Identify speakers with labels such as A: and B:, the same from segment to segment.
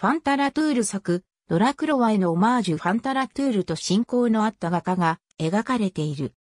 A: ファンタラトゥール作、ドラクロワへのオマージュファンタラトゥールと親交のあった画家が描かれている。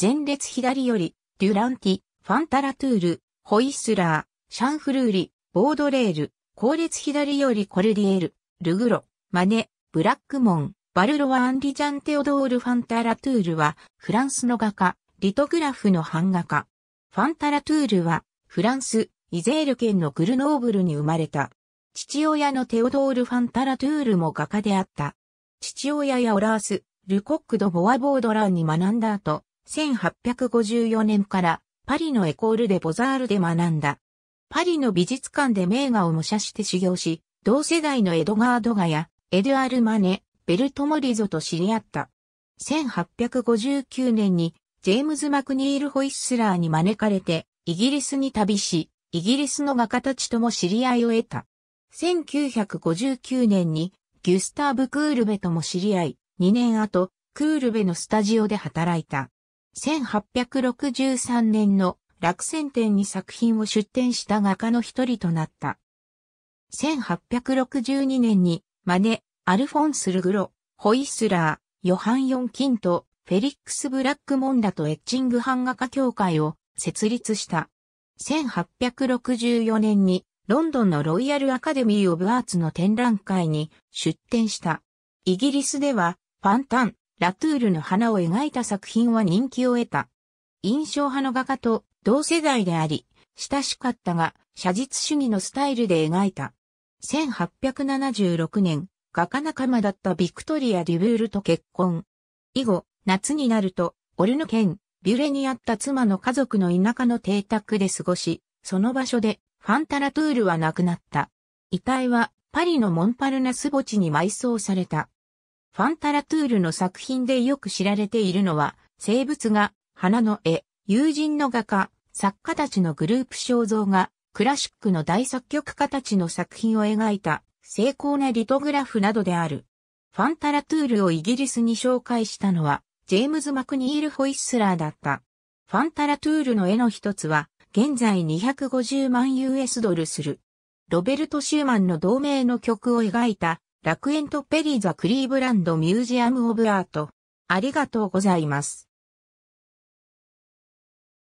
A: 前列左より、デュランティ、ファンタラトゥール、ホイスラー、シャンフルーリ、ボードレール、後列左よりコルディエル、ルグロ、マネ、ブラックモン、バルロワ・アンリジャン・テオドール・ファンタラトゥールは、フランスの画家、リトグラフの版画家。ファンタラトゥールは、フランス、イゼール県のグルノーブルに生まれた。父親のテオドール・ファンタラトゥールも画家であった。父親やオラース、ルコック・ド・ボア・ボードランに学んだ後、1854年からパリのエコール・デ・ボザールで学んだ。パリの美術館で名画を模写して修行し、同世代のエドガードガやエドアル・マネ、ベルトモリゾと知り合った。1859年にジェームズ・マクニール・ホイッスラーに招かれてイギリスに旅し、イギリスの画家たちとも知り合いを得た。1959年にギュスターブ・クールベとも知り合い、2年後、クールベのスタジオで働いた。1863年の落選展に作品を出展した画家の一人となった。1862年にマネ、アルフォンス・ルグロ、ホイスラー、ヨハン・ヨン・キント、フェリックス・ブラック・モンダとエッチング版画家協会を設立した。1864年にロンドンのロイヤルアカデミー・オブ・アーツの展覧会に出展した。イギリスでは、ファンタン、ラトゥールの花を描いた作品は人気を得た。印象派の画家と同世代であり、親しかったが、写実主義のスタイルで描いた。1876年、画家仲間だったビクトリア・デュブールと結婚。以後、夏になると、オルヌ県、ビュレにあった妻の家族の田舎の邸宅で過ごし、その場所でファンタラトゥールは亡くなった。遺体はパリのモンパルナス墓地に埋葬された。ファンタラトゥールの作品でよく知られているのは、生物画、花の絵、友人の画家、作家たちのグループ肖像画、クラシックの大作曲家たちの作品を描いた精巧なリトグラフなどである。ファンタラトゥールをイギリスに紹介したのは、ジェームズ・マクニール・ホイッスラーだった。ファンタラトゥールの絵の一つは、現在250万 US ドルする。ロベルト・シューマンの同名の曲を描いた楽園とペリー・ザ・クリーブランド・ミュージアム・オブ・アート。ありがとうございます。